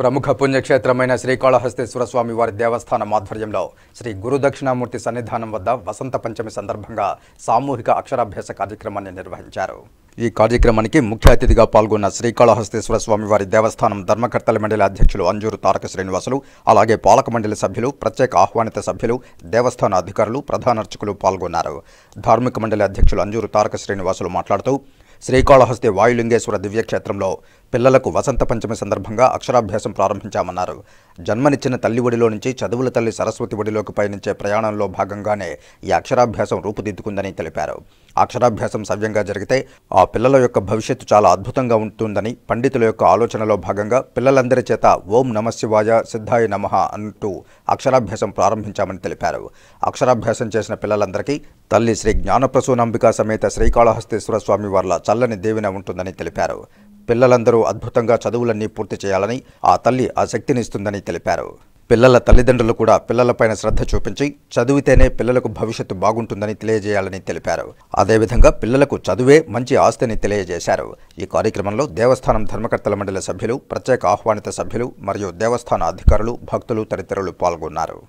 ప్రముఖ పుణ్యక్షేత్రమైన శ్రీకాళహస్తేశ్వర స్వామి వారి దేవస్థానం ఆధ్వర్యంలో శ్రీ గురు దక్షిణామూర్తి సన్నిధానం వద్ద వసంత పంచమి సందర్భంగా సామూహిక అక్షరాభ్యాస కార్యక్రమాన్ని నిర్వహించారు ఈ కార్యక్రమానికి ముఖ్య అతిథిగా పాల్గొన్న శ్రీకాళహస్తేశ్వర స్వామివారి దేవస్థానం ధర్మకర్తల మండలి అధ్యక్షులు అంజూరు తారక శ్రీనివాసులు అలాగే పాలక మండలి సభ్యులు ప్రత్యేక ఆహ్వానిత సభ్యులు దేవస్థాన అధికారులు ప్రధాన అర్చకులు పాల్గొన్నారు ధార్మిక మండలి అధ్యక్షులు అంజూరు తారక శ్రీనివాసులు మాట్లాడుతూ శ్రీకాళహస్తి వాయులింగేశ్వర దివ్యక్షేత్రంలో పిల్లలకు వసంత పంచమి సందర్భంగా అక్షరాభ్యాసం ప్రారంభించామన్నారు జన్మనిచ్చిన తల్లి ఒడిలో నుంచి చదువుల తల్లి సరస్వతి ఒడిలోకి పయనించే ప్రయాణంలో భాగంగానే ఈ అక్షరాభ్యాసం రూపుదిద్దుకుందని తెలిపారు అక్షరాభ్యాసం సవ్యంగా జరిగితే ఆ పిల్లల యొక్క భవిష్యత్తు చాలా అద్భుతంగా ఉంటుందని పండితుల యొక్క ఆలోచనలో భాగంగా పిల్లలందరి చేత ఓం నమశివాయ సిద్ధాయ నమ అంటూ అక్షరాభ్యాసం ప్రారంభించామని తెలిపారు అక్షరాభ్యాసం చేసిన పిల్లలందరికీ తల్లి శ్రీ జ్ఞానప్రసూనాంబికా సమేత శ్రీకాళహస్తేశ్వర స్వామి వార్ల చల్లని దేవిన ఉంటుందని తెలిపారు పిల్లలందరూ అద్భుతంగా చదువులన్నీ పూర్తి చేయాలని ఆ తల్లి ఆ శక్తినిస్తుందని తెలిపారు పిల్లల తల్లిదండ్రులు కూడా పిల్లలపైన శ్రద్ధ చూపించి చదివితేనే పిల్లలకు భవిష్యత్తు బాగుంటుందని తెలియజేయాలని తెలిపారు అదేవిధంగా పిల్లలకు చదువే మంచి ఆస్తిని తెలియజేశారు ఈ కార్యక్రమంలో దేవస్థానం ధర్మకర్తల మండలి సభ్యులు ప్రత్యేక ఆహ్వానిత సభ్యులు మరియు దేవస్థాన అధికారులు భక్తులు తదితరులు పాల్గొన్నారు